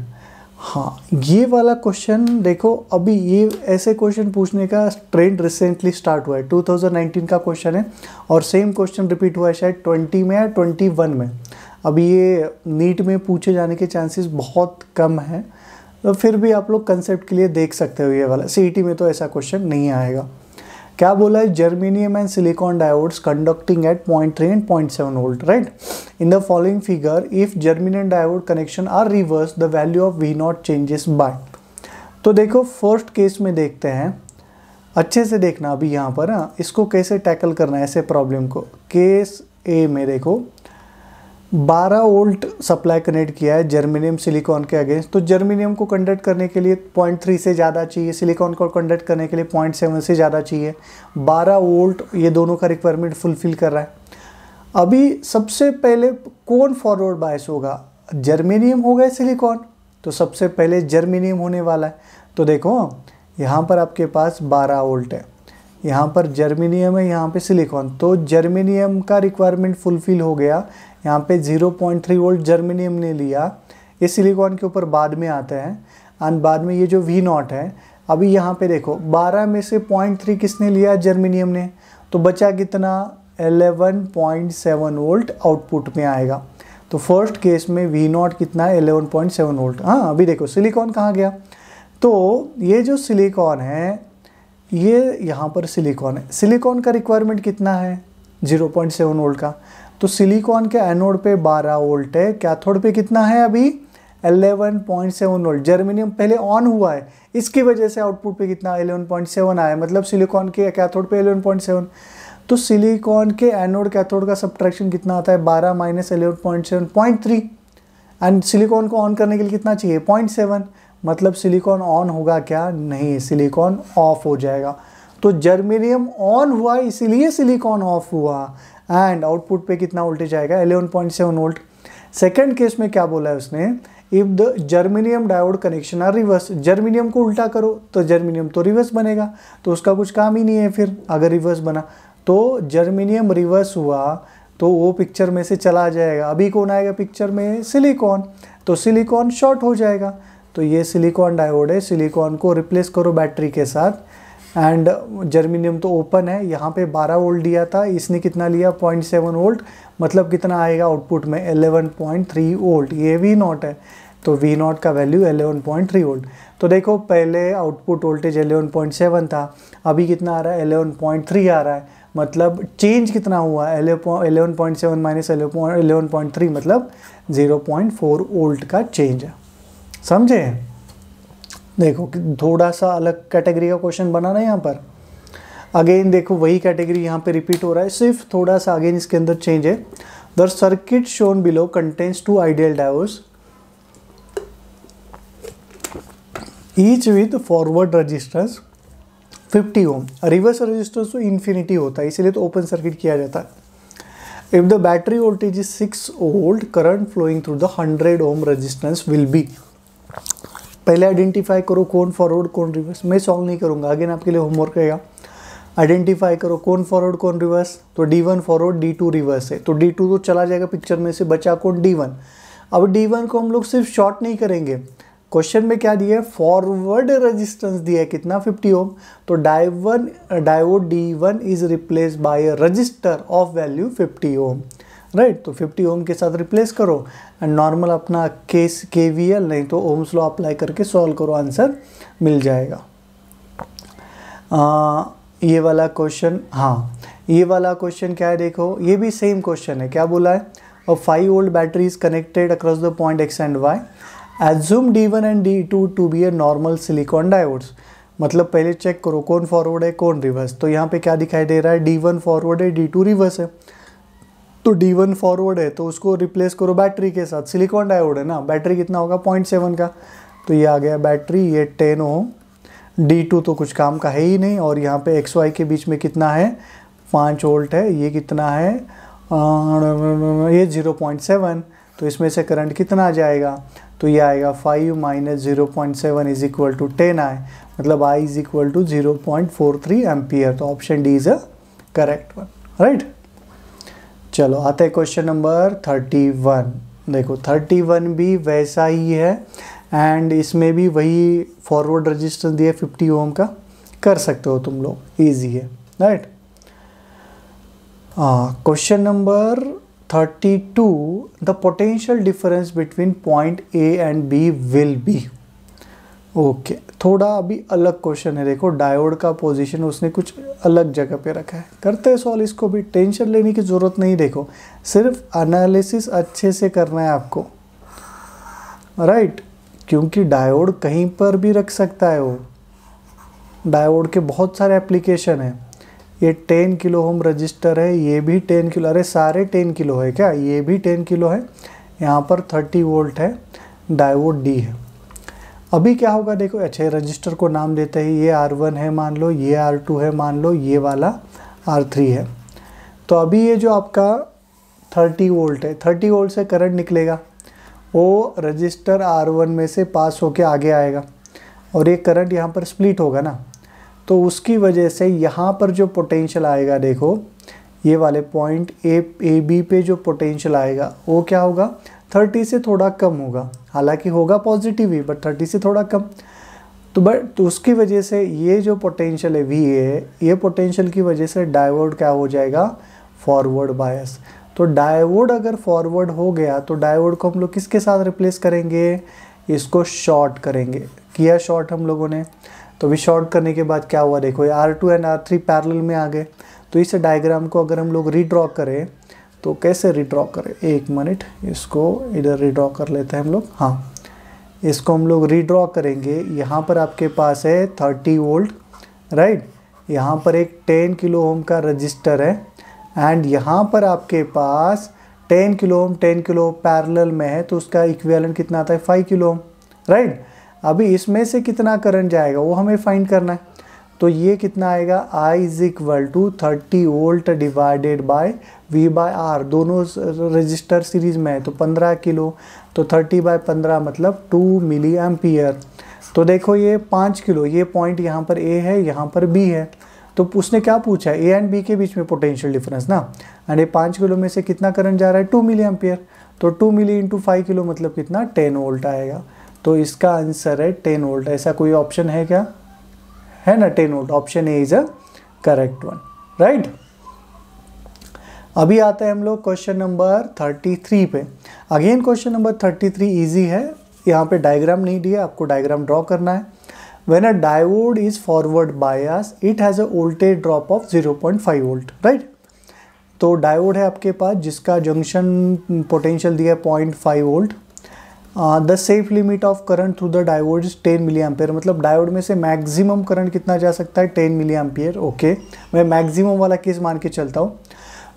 हाँ ये वाला क्वेश्चन देखो अभी ये ऐसे क्वेश्चन पूछने का ट्रेंड रिसेंटली स्टार्ट हुआ है 2019 का क्वेश्चन है और सेम क्वेश्चन रिपीट हुआ है शायद 20 में या 21 में अभी ये नीट में पूछे जाने के चांसेस बहुत कम हैं तो फिर भी आप लोग कंसेप्ट के लिए देख सकते हो ये वाला सी e में तो ऐसा क्वेश्चन नहीं आएगा क्या बोला है germanium and silicon diodes conducting at point three and point seven volt right in the following figure if germanium diode connection are reverse the value of V nought changes by तो देखो first case में देखते हैं अच्छे से देखना अभी यहाँ पर ना हाँ। इसको कैसे टैकल करना है ऐसे प्रॉब्लम को केस ए में देखो 12 वोल्ट सप्लाई कनेक्ट किया है जर्मेनियम सिलिकॉन के अगेंस्ट तो जर्मेनियम को कंडक्ट करने के लिए 0.3 से ज़्यादा चाहिए सिलिकॉन को कंडक्ट करने के लिए 0.7 से ज़्यादा चाहिए 12 वोल्ट ये दोनों का रिक्वायरमेंट फुलफिल कर रहा है अभी सबसे पहले कौन फॉरवर्ड बायस होगा जर्मेनियम होगा गए सिलिकॉन तो सबसे पहले जर्मेनियम होने वाला है तो देखो यहाँ पर आपके पास बारह वोल्ट है यहाँ पर जर्मेनियम है यहाँ पे सिलिकॉन तो जर्मेनियम का रिक्वायरमेंट फुलफिल हो गया यहाँ पे 0.3 वोल्ट जर्मेनियम ने लिया ये सिलिकॉन के ऊपर बाद में आते हैं एंड बाद में ये जो वी नॉट है अभी यहाँ पे देखो 12 में से 0.3 किसने लिया जर्मेनियम ने तो बचा कितना 11.7 वोल्ट आउटपुट में आएगा तो फर्स्ट केस में वी नॉट कितना 11.7 वोल्ट हाँ अभी देखो सिलिकॉन कहाँ गया तो ये जो सिलिकॉन है ये यहाँ पर सिलिकॉन है सिलिकॉन का रिक्वायरमेंट कितना है 0.7 वोल्ट का तो सिलिकॉन के एनोड पे 12 वोल्ट है कैथोड पे कितना है अभी 11.7 वोल्ट जर्मेनियम पहले ऑन हुआ है इसकी वजह से आउटपुट पे कितना 11.7 आया मतलब सिलिकॉन के कैथोड पे 11.7 तो सिलिकॉन के एनोड कैथोड का सब्ट्रैक्शन कितना आता है 12 minus eleven point seven point three and silicon को ऑन करने के लिए कितना चाहिए पॉइंट सेवन मतलब सिलिकॉन ऑन होगा क्या नहीं सिलिकॉन ऑफ हो जाएगा तो जर्मेनियम ऑन हुआ इसीलिए सिलिकॉन ऑफ हुआ एंड आउटपुट पे कितना वोल्टेज आएगा 11.7 वोल्ट सेकेंड केस में क्या बोला है उसने if the germanium diode connection are reverse germanium को उल्टा करो तो जर्मिनियम तो रिवर्स बनेगा तो उसका कुछ काम ही नहीं है फिर अगर रिवर्स बना तो जर्मिनियम रिवर्स हुआ तो वो पिक्चर में से चला जाएगा अभी कौन आएगा पिक्चर में सिलिकॉन तो सिलिकॉन शॉर्ट हो जाएगा तो ये सिलिकॉन डायोड है सिलिकॉन को रिप्लेस करो बैटरी के साथ एंड जर्मिनियम uh, तो ओपन है यहाँ पे 12 वोल्ट दिया था इसने कितना लिया 0.7 वोल्ट मतलब कितना आएगा आउटपुट में 11.3 वोल्ट ये वी नॉट है तो वी नॉट का वैल्यू 11.3 वोल्ट तो देखो पहले आउटपुट वोल्टेज 11.7 था अभी कितना आ रहा है 11.3 आ रहा है मतलब चेंज कितना हुआ eleven point seven minus eleven point three मतलब ज़ीरो पॉइंट फोर ओल्ट का चेंज है समझे देखो थोड़ा सा अलग कैटेगरी का क्वेश्चन बना ना यहाँ पर अगेन देखो वही कैटेगरी यहाँ पे रिपीट हो रहा है सिर्फ थोड़ा सा अगेन इसके अंदर चेंज है the circuit shown below contains two ideal diodes each with forward resistance 50 ohm reverse resistance तो इन्फिनिटी होता है इसीलिए तो ओपन सर्किट किया जाता है if the battery voltage is 6 volt current flowing through the 100 ohm resistance will be पहले identify करो कौन फॉरवर्ड कौन रिवर्स मैं सॉल्व नहीं करूँगा अगेन आपके लिए होमवर्क रहेगा आइडेंटिफाई करो कौन फॉरवर्ड कौन रिवर्स तो D one forward D two reverse है तो डी टू तो चला जाएगा पिक्चर में से बचा कौन डी वन अब डी वन को हम लोग सिर्फ शॉर्ट नहीं करेंगे क्वेश्चन में क्या दिया है फॉरवर्ड रजिस्टेंस दिया है कितना 50 ओम तो डाइवन diode D one is replace by a resistor of value 50 ohm right तो 50 ओम के साथ रिप्लेस करो एंड नॉर्मल अपना केस के वी एल नहीं तो ओम्स लॉ अप्लाई करके सॉल्व करो आंसर मिल जाएगा आ, ये वाला क्वेश्चन हाँ ये वाला क्वेश्चन क्या है देखो ये भी सेम क्वेश्चन है क्या बोला है a five volt battery is connected across the point X and Y assume D one and D two to be a normal silicon diodes मतलब पहले चेक करो कौन फॉरवर्ड है कौन रिवर्स तो यहाँ पे क्या दिखाई दे रहा है डी वन फॉरवर्ड है डी टू रिवर्स है तो डी वन फॉरवर्ड है तो उसको रिप्लेस करो बैटरी के साथ सिलिकॉन डायोड है ना बैटरी कितना होगा पॉइंट सेवन का तो ये आ गया बैटरी ये टेन ओम डी टू तो कुछ काम का है ही नहीं और यहाँ पे एक्स वाई के बीच में कितना है पाँच वोल्ट है ये कितना है ये ज़ीरो पॉइंट सेवन तो इसमें से करंट कितना आ जाएगा तो ये आएगा five minus zero point seven is equal to ten I मतलब I is equal to zero point four three ampere तो option D is a correct one right चलो आते हैं क्वेश्चन नंबर थर्टी वन देखो थर्टी वन भी वैसा ही है एंड इसमें भी वही फॉरवर्ड रजिस्टेंस दिया फिफ्टी ओम का कर सकते हो तुम लोग इजी है right question number thirty two the potential difference between point A and B will be okay थोड़ा अभी अलग क्वेश्चन है देखो डायोड का पोजीशन उसने कुछ अलग जगह पे रखा है करते सॉल्व इसको भी टेंशन लेने की ज़रूरत नहीं देखो सिर्फ एनालिसिस अच्छे से करना है आपको राइट right? क्योंकि डायोड कहीं पर भी रख सकता है वो डायोड के बहुत सारे एप्लीकेशन हैं ये टेन किलो होम रजिस्टर है ये भी टेन किलो अरे सारे टेन किलो है क्या ये भी टेन किलो है यहाँ पर थर्टी वोल्ट है डायोड डी है अभी क्या होगा देखो अच्छा रजिस्टर को नाम देते हैं ये आर वन है मान लो ये आर टू है मान लो ये वाला आर थ्री है तो अभी ये जो आपका थर्टी वोल्ट है थर्टी वोल्ट से करंट निकलेगा वो रजिस्टर आर वन में से पास होके आगे आएगा और ये करंट यहाँ पर स्प्लिट होगा ना तो उसकी वजह से यहाँ पर जो पोटेंशियल आएगा देखो ये वाले पॉइंट ए ए बी पे जो पोटेंशियल आएगा वो क्या होगा थर्टी से थोड़ा कम होगा हालांकि होगा पॉजिटिव ही बट थर्टी से थोड़ा कम तो बट तो उसकी वजह से ये जो पोटेंशियल है वी ए ये पोटेंशियल की वजह से डायवर्ड क्या हो जाएगा फॉरवर्ड बायस तो डायवर्ड अगर फॉरवर्ड हो गया तो डायवर्ड को हम लोग किसके साथ रिप्लेस करेंगे इसको शॉर्ट करेंगे किया शॉर्ट हम लोगों ने तो अभी शॉर्ट करने के बाद क्या हुआ देखो ये R two and R three parallel में आ गए तो इस डायग्राम को अगर हम लोग रीड्रॉ करें तो कैसे रिड्रॉ करें एक मिनट इसको इधर रिड्रॉ कर लेते हैं हम लोग हाँ इसको हम लोग रिड्रॉ करेंगे यहाँ पर आपके पास है थर्टी वोल्ट राइट यहाँ पर एक टेन किलो ओम का रजिस्टर है एंड यहाँ पर आपके पास ten kilo ohm ten kilo parallel में है तो उसका इक्वेलेंट कितना आता है फाइव किलो ओम राइट अभी इसमें से कितना करंट जाएगा वो हमें फाइंड करना है तो ये कितना आएगा I is equal to thirty volt divided by V by R दोनों रजिस्टर सीरीज में है तो पंद्रह किलो तो थर्टी बाय पंद्रह मतलब टू मिली एम्पियर तो देखो ये पाँच किलो ये पॉइंट यहाँ पर ए है यहाँ पर बी है तो उसने क्या पूछा ए एंड बी के बीच में पोटेंशियल डिफरेंस ना एंड ये पाँच किलो में से कितना करंट जा रहा है टू मिली एम्पियर तो two milli into five kilo मतलब कितना टेन वोल्ट आएगा तो इसका आंसर है टेन वोल्ट ऐसा कोई ऑप्शन है क्या टेन अटेनवुड option A is a correct one right अभी आते हैं हम लोग क्वेश्चन नंबर थर्टी थ्री पे अगेन क्वेश्चन नंबर 33 इजी है यहाँ पे डायग्राम नहीं दिया आपको डायग्राम ड्रॉ करना है when a diode is forward bias it has a voltage drop of 0.5 point volt right तो डायोड है आपके पास जिसका जंक्शन पोटेंशियल दिया है point five volt the safe limit of current through the diode is ten milli ampere मतलब diode में से मैक्सिमम करंट कितना जा सकता है टेन मिली एम्पियर ओके मैं मैक्सिमम वाला केस मान के चलता हूँ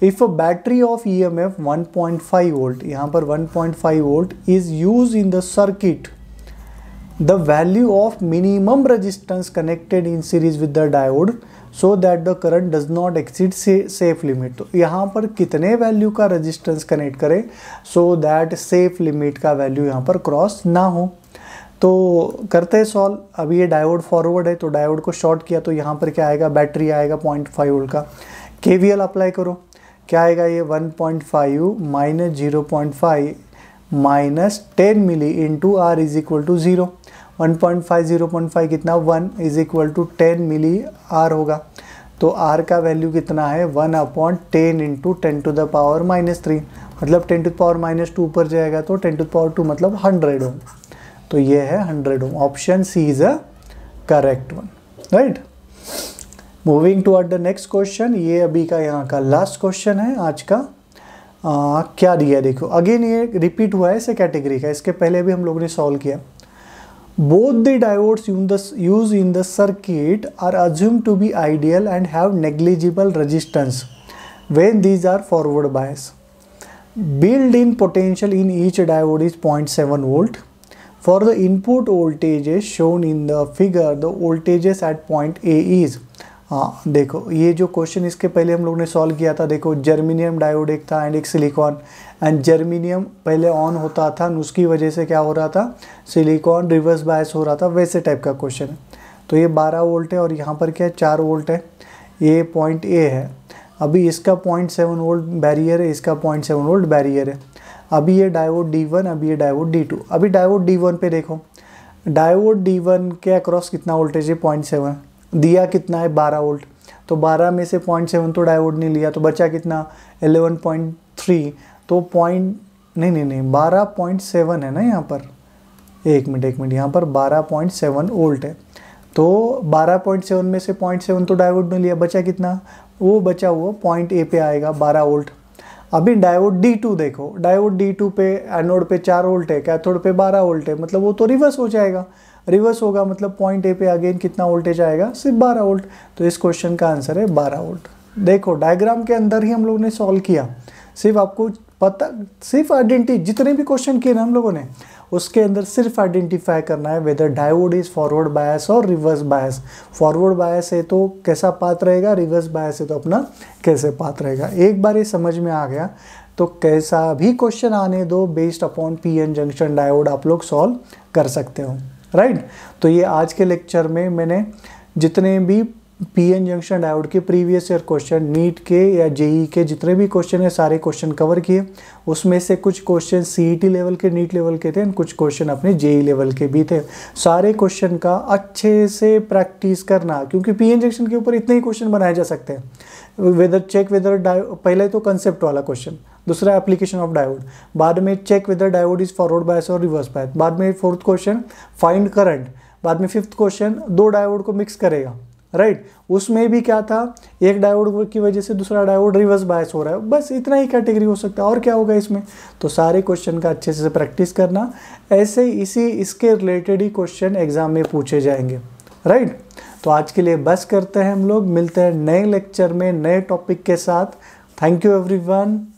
if a battery of E M F one point five volt यहाँ पर one point five volt is use in the circuit the value of minimum resistance connected in series with the diode so that the current does not exceed safe limit तो यहाँ पर कितने value का resistance connect करें so that safe limit का value यहाँ पर cross ना हो तो करते हैं सॉल्व अभी ये डायोड फॉरवर्ड है तो डायोड को शॉर्ट किया तो यहाँ पर क्या आएगा बैटरी आएगा पॉइंट फाइव वोल्ट का के वी एल अप्लाई करो क्या आएगा ये one point five minus zero point five minus ten milli into R is equal to zero 1.5 कितना one is equal to ten milli R होगा तो आर का वैल्यू कितना है one upon ten into ten to the power minus three मतलब ten to power minus two ऊपर जाएगा तो टेन टू पावर टू मतलब हंड्रेड ओम तो ये है hundred ohm option C is a correct one right moving to the next question ये अभी का यहाँ का लास्ट क्वेश्चन है आज का आ, क्या दिया देखो अगेन ये रिपीट हुआ है इसे कैटेगरी का इसके पहले भी हम लोगों ने सॉल्व किया Both the diodes in the use in the circuit are assumed to be ideal and have negligible resistance when these are forward bias. Built-in potential in each diode is 0.7 volt. For the input voltages shown in the figure, the voltages at point A is हाँ देखो ये जो question इसके पहले हम लोग ने solve किया था देखो जर्मिनियम डायोड एक था एंड एक सिलिकॉन एंड जर्मीनियम पहले ऑन होता था उसकी वजह से क्या हो रहा था सिलिकॉन रिवर्स बायस हो रहा था वैसे टाइप का क्वेश्चन है तो ये 12 वोल्ट है और यहाँ पर क्या है चार वोल्ट है ये पॉइंट ए है अभी इसका पॉइंट सेवन वोल्ट बैरियर है इसका पॉइंट सेवन वोल्ट बैरियर है अभी ये डायवोड डी वन अभी ये डायवोड डी टू अभी डायवोड डी वन पे देखो डायवोड डी वन के अक्रॉस कितना वोल्टेज है पॉइंट सेवन दिया कितना है बारह वोल्ट तो बारह में से पॉइंट सेवन तो डायवोड ने लिया तो बचा कितना एलेवन पॉइंट थ्री तो पॉइंट नहीं नहीं नहीं बारह पॉइंट सेवन है ना यहाँ पर एक मिनट एक मिनट यहाँ पर बारह पॉइंट सेवन ओल्ट है तो बारह पॉइंट सेवन में से पॉइंट सेवन तो डायवोड में लिया बचा कितना वो बचा हुआ पॉइंट ए पे आएगा बारह ओल्ट अभी डायोड डी टू देखो डायोड डी टू पे एनोड पे चार वोल्ट है कैथोड पे बारह वोल्ट है मतलब वो तो रिवर्स हो जाएगा रिवर्स होगा मतलब पॉइंट ए पे अगेन कितना वोल्टेज आएगा सिर्फ बारह वोल्ट तो इस क्वेश्चन का आंसर है बारह वोल्ट देखो डायग्राम के अंदर ही हम लोगों ने सॉल्व किया सिर्फ आपको पता सिर्फ आइडेंटी जितने भी क्वेश्चन किए ना हम लोगों ने उसके अंदर सिर्फ आइडेंटिफाई करना है whether diode is forward bias और रिवर्स बायस फॉरवर्ड बायस है तो कैसा पात रहेगा रिवर्स बायस है तो अपना कैसे पात रहेगा एक बार ये समझ में आ गया तो कैसा भी क्वेश्चन आने दो based upon P N junction diode आप लोग सॉल्व कर सकते हो राइट right? तो ये आज के लेक्चर में मैंने जितने भी पीएन जंक्शन डायोड के प्रीवियस ईयर क्वेश्चन नीट के या जेई e के जितने भी क्वेश्चन हैं सारे क्वेश्चन कवर किए उसमें से कुछ क्वेश्चन टी लेवल के नीट लेवल के थे और कुछ क्वेश्चन अपने जेई लेवल e के भी थे सारे क्वेश्चन का अच्छे से प्रैक्टिस करना क्योंकि पीएन जंक्शन के ऊपर इतने ही क्वेश्चन बनाए जा सकते हैं वेदर चेक वेदर पहले तो कंसेप्ट वाला क्वेश्चन दूसरा एप्लीकेशन ऑफ डायोड बाद में check whether diode is forward bias और रिवर्स बायस बाद में फोर्थ क्वेश्चन फाइंड करंट बाद में फिफ्थ क्वेश्चन दो डायोड को मिक्स करेगा राइट right? उसमें भी क्या था एक डायोड की वजह से दूसरा डायोड रिवर्स बायस हो रहा है बस इतना ही कैटेगरी हो सकता है और क्या होगा इसमें तो सारे क्वेश्चन का अच्छे से प्रैक्टिस करना ऐसे इसी इसके रिलेटेड ही क्वेश्चन एग्जाम में पूछे जाएंगे राइट right? तो आज के लिए बस करते हैं हम लोग मिलते हैं नए लेक्चर में नए टॉपिक के साथ थैंक यू एवरी